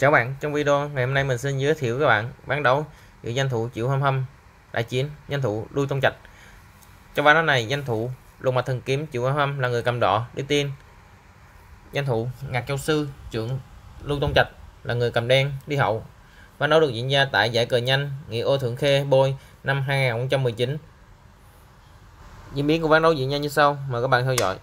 Chào bạn, trong video ngày hôm nay mình xin giới thiệu các bạn bán đấu giữa danh thủ chịu hâm hâm đại chiến danh thủ đuôi tông trạch trong ván đấu này danh thủ lục mặt thần kiếm chịu hâm hâm là người cầm đỏ đi tiên danh thủ ngạc châu sư trưởng lưu tông trạch là người cầm đen đi hậu ván đấu được diễn ra tại giải cờ nhanh nghĩa ô thượng khê bôi năm 2019 diễn biến của ván đấu diễn ra như sau mời các bạn theo dõi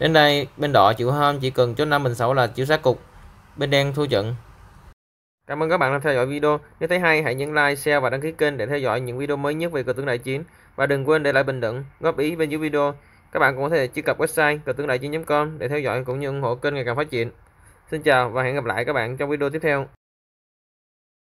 Đến đây, bên đỏ chịu hôm chỉ cần cho 5 bình 6 là chịu sát cục. Bên đen thua trận. Cảm ơn các bạn đã theo dõi video. Nếu thấy hay, hãy nhấn like, share và đăng ký kênh để theo dõi những video mới nhất về cờ tướng đại chiến. Và đừng quên để lại bình luận, góp ý bên dưới video. Các bạn cũng có thể truy cập website cờ tướng đại chiến.com để theo dõi cũng như ủng hộ kênh ngày càng phát triển. Xin chào và hẹn gặp lại các bạn trong video tiếp theo.